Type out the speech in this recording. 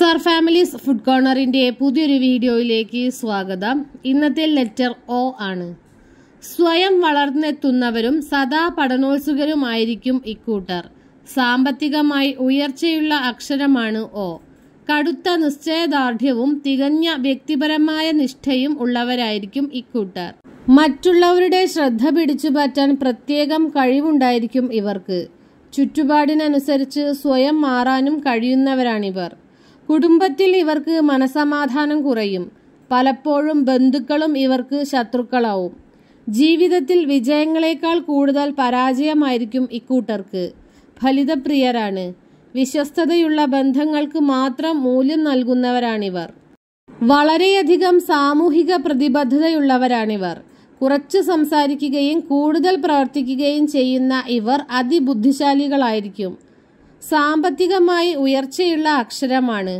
SR families food കോർണറിൻ്റെ പുതിയൊരു വീഡിയോയിലേക്ക് സ്വാഗതം ഇന്നത്തെ ലെറ്റർ ഒ ആണ് സ്വയം വളർന്നെത്തുന്നവരും സദാ പഠനോത്സുകരുമായിരിക്കും ഇക്കൂട്ടർ സാമ്പത്തികമായി ഉയർച്ചയുള്ള അക്ഷരമാണ് ഒ കടുത്ത നിശ്ചയദാർഢ്യവും തികഞ്ഞ വ്യക്തിപരമായ നിഷ്ഠയും ഉള്ളവരായിരിക്കും ഇക്കൂട്ടർ മറ്റുള്ളവരുടെ ശ്രദ്ധ പിടിച്ചുപറ്റാൻ പ്രത്യേകം കഴിവുണ്ടായിരിക്കും ഇവർക്ക് ചുറ്റുപാടിനനുസരിച്ച് സ്വയം മാറാനും കഴിയുന്നവരാണിവർ കുടുംബത്തിൽ ഇവർക്ക് മനസമാധാനം കുറയും പലപ്പോഴും ബന്ധുക്കളും ഇവർക്ക് ശത്രുക്കളാവും ജീവിതത്തിൽ വിജയങ്ങളെക്കാൾ കൂടുതൽ പരാജയമായിരിക്കും ഇക്കൂട്ടർക്ക് ഫലിതപ്രിയരാണ് വിശ്വസ്തതയുള്ള ബന്ധങ്ങൾക്ക് മാത്രം മൂല്യം നൽകുന്നവരാണിവർ വളരെയധികം സാമൂഹിക പ്രതിബദ്ധതയുള്ളവരാണിവർ കുറച്ച് സംസാരിക്കുകയും കൂടുതൽ പ്രവർത്തിക്കുകയും ചെയ്യുന്ന ഇവർ അതിബുദ്ധിശാലികളായിരിക്കും സാമ്പത്തികമായി ഉയർച്ചയുള്ള അക്ഷരമാണ്